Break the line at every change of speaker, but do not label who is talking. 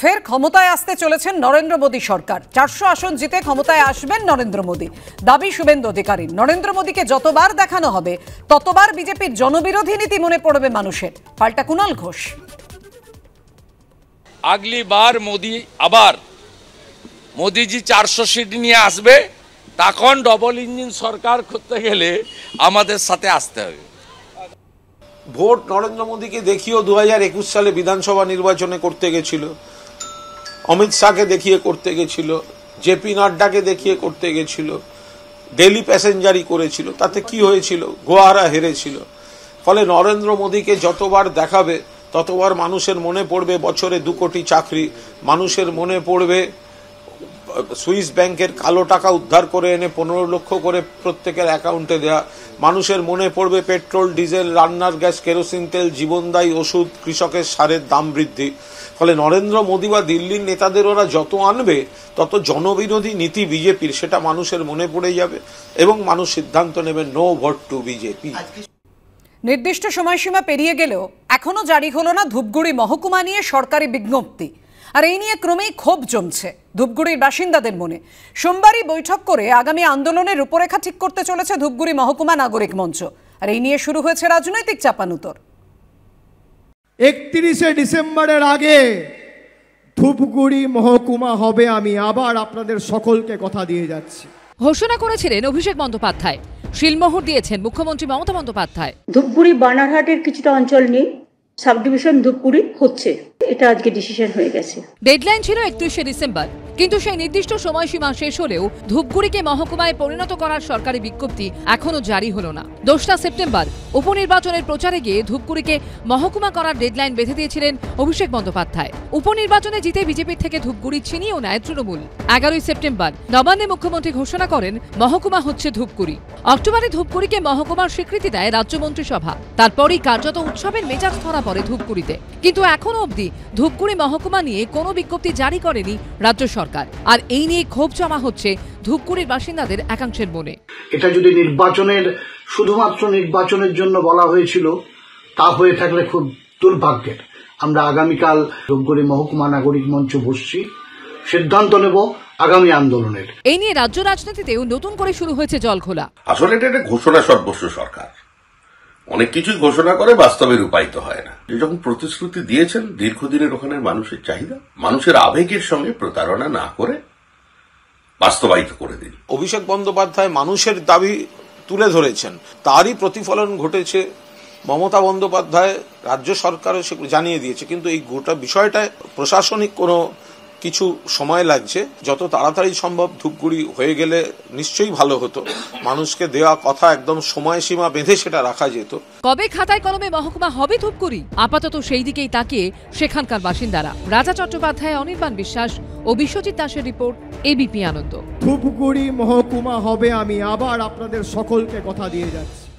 ফের ক্ষমতায় আসতে চলেছেন নরেন্দ্র মোদী সরকার চারশো আসন জিতে ক্ষমতায় আসবেন নরেন্দ্র মোদী দাবি শুভেন্দু অধিকারী নরেন্দ্র মোদীকে যতবার দেখানো হবে ততবার বিজেপির জনবিরোধী নীতি মনে পড়বে মানুষের পাল্টা কুণাল ঘোষ
আগলি বার মোদী আবার মোদীজি চারশো সিট নিয়ে আসবে তখন ডবল ইঞ্জিন সরকার করতে গেলে আমাদের সাথে আসতে হবে ভোট নরেন্দ্র মোদীকে দেখিও দু সালে বিধানসভা নির্বাচনে করতে গেছিল অমিত শাহকে দেখিয়ে করতে গেছিল জেপি নাড্ডাকে দেখিয়ে করতে গেছিল ডেলি প্যাসেঞ্জারি করেছিল তাতে কি হয়েছিল গোয়ারা হেরেছিল ফলে নরেন্দ্র মোদীকে যতবার দেখাবে ততবার মানুষের মনে পড়বে বছরে দু কোটি চাকরি মানুষের মনে পড়বে সুইস ব্যাংকের কালো টাকা উদ্ধার করে এনে পনেরো লক্ষ করে প্রত্যেকের অ্যাকাউন্টে দেয়া মানুষের মনে পড়বে পেট্রোল ডিজেল রান্নার গ্যাস কেরোসিন তেল জীবনদায়ী ওষুধ কৃষকের সারের দাম বৃদ্ধি ফলে নরেন্দ্র মোদী বা দিল্লির নেতাদের ওরা যত আনবে তত জনবিরোধী নীতি বিজেপির সেটা মানুষের মনে পড়ে যাবে এবং মানুষ সিদ্ধান্ত নেবে নো ভোট টু বিজেপি
নির্দিষ্ট সময়সীমা পেরিয়ে গেলেও এখনও জারি হলো না ধূপগুড়ি মহকুমা নিয়ে সরকারি বিজ্ঞপ্তি আর এই নিয়ে ক্রমেই ক্ষোভ জমছে ধূপগুড়ির বাসিন্দাদের মনে সোমবারই বৈঠক করে আগামী আন্দোলনের রূপরেখা ঠিক করতে চলেছে ধূপগুড়ি মহকুমা নাগরিক মঞ্চ আর এই নিয়ে শুরু হয়েছে রাজনৈতিক চাপানুতর একত্রিশে ডিসেম্বরের আগে ধূপগুড়ি মহকুমা হবে আমি আবার আপনাদের সকলকে কথা দিয়ে যাচ্ছি
ঘোষণা করেছিলেন অভিষেক বন্দ্যোপাধ্যায় শিলমোহর দিয়েছেন মুখ্যমন্ত্রী মমতা বন্দ্যোপাধ্যায়
ধূপগুড়ি বানারহাটের কিছুটা অঞ্চল নিয়ে সাবডিভিশন ধূপগুড়ি হচ্ছে এটা আজকে ডিসিশন হয়ে গেছে
ডেডলাইন ছিল একত্রিশে ডিসেম্বর কিন্তু সেই নির্দিষ্ট সময়সীমা শেষ হলেও ধূপগুড়িকে মহকুমায় পরিণত করার সরকারি বিজ্ঞপ্তি এখনও জারি হলো না দোসরা সেপ্টেম্বর উপনির্বাচনের প্রচারে গিয়ে ধূপগুড়িকে মহকুমা করার ডেডলাইন বেঁধে দিয়েছিলেন অভিষেক বন্দ্যোপাধ্যায় উপনির্বাচনে জিতে বিজেপির থেকে ধূপগুড়ি ছিনিয়েও নেয় তৃণমূল এগারোই সেপ্টেম্বর নবান্নে মুখ্যমন্ত্রী ঘোষণা করেন মহকুমা হচ্ছে ধূপগুড়ি অক্টোবরে ধূপগুড়িকে মহকুমার স্বীকৃতি দেয় রাজ্য মন্ত্রিসভা তারপরই কার্যত উৎসবের মেজাজ ধরা পড়ে ধূপগুড়িতে কিন্তু এখনও অবধি ধূপগুড়ি মহকুমা নিয়ে কোনো বিজ্ঞপ্তি জারি করেনি রাজ্য সরকার সরকার আর এই নিয়ে ক্ষোভ জমা হচ্ছে ধূপগুড়ির বাসিন্দাদের একাংশের মনে
এটা যদি নির্বাচনের শুধুমাত্র নির্বাচনের জন্য বলা হয়েছিল তা হয়ে থাকলে খুব দুর্ভাগ্যের আমরা আগামীকাল ধূপগুড়ি মহকুমা নাগরিক মঞ্চ বসছি সিদ্ধান্ত নেব আগামী আন্দোলনের
এই নিয়ে রাজ্য রাজনীতিতেও নতুন করে শুরু হয়েছে জল খোলা
আসলে এটা ঘোষণা সর্বস্ব সরকার অনেক কিছুই ঘোষণা করে বাস্তবে রূপায়িত হয় না যখন প্রতিশ্রুতি দিয়েছেন দীর্ঘদিনের ওখানে মানুষের চাহিদা মানুষের আবেগের সঙ্গে প্রতারণা না করে বাস্তবায়িত করে দিন অভিষেক বন্দ্যোপাধ্যায় মানুষের দাবি তুলে ধরেছেন তারই প্রতিফলন ঘটেছে মমতা বন্দ্যোপাধ্যায় রাজ্য সরকারও সে জানিয়ে দিয়েছে কিন্তু এই গোটা বিষয়টায় প্রশাসনিক কোনো কিছু সময় লাগছে যত তাড়াতাড়ি সম্ভব ধূপগুড়ি হয়ে গেলে নিশ্চয়ই ভালো হতো মানুষকে দেওয়া কথা একদম সময়সীমা বেঁধে সেটা রাখা যেত
কবে খাতায় কলমে মহকুমা হবে ধূপগুড়ি আপাতত সেই দিকেই তাকিয়ে সেখানকার বাসিন্দারা রাজা চট্টোপাধ্যায় অনির্বাণ বিশ্বাস ও বিশ্বজিৎ দাসের রিপোর্ট এবিপি আনন্দ
ধূপগুড়ি মহকুমা হবে আমি আবার আপনাদের সকলকে কথা দিয়ে যাচ্ছি